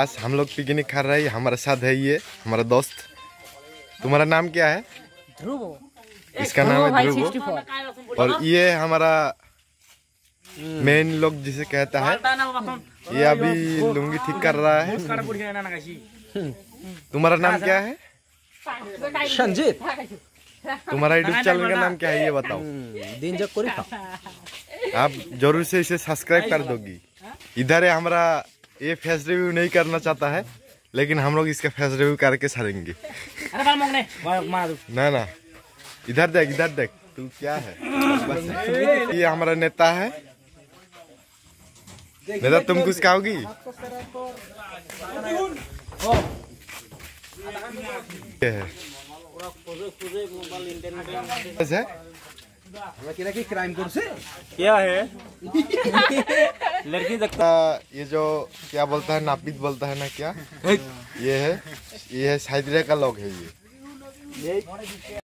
आज हम लोग पिकनिक खा रहे हैं हमारे साथ है ये हमारा दोस्त तुम्हारा नाम क्या है ध्रुव इसका नाम है ध्रुव और ये हमारा मेन लोग जिसे कहता है ये अभी लुंगी ठीक कर रहा है तुम्हारा नाम क्या है संजीत तुम्हारा यूट्यूब चैनल का नाम क्या है ये बताओ हम्म, दिन जब आप जरूर से इसे सब्सक्राइब कर दोगी इधर है हमारा ये फेस रिव्यू नहीं करना चाहता है लेकिन हम लोग इसका फेस रिव्यू करके सरेंगे ना ना इधर देख इधर देख तू क्या है ये हमारा नेता है नेता तुम कुछ कहोगी क्या है लड़की ये जो क्या बोलता है नापित बोलता है ना क्या ये है ये है का लोग है ये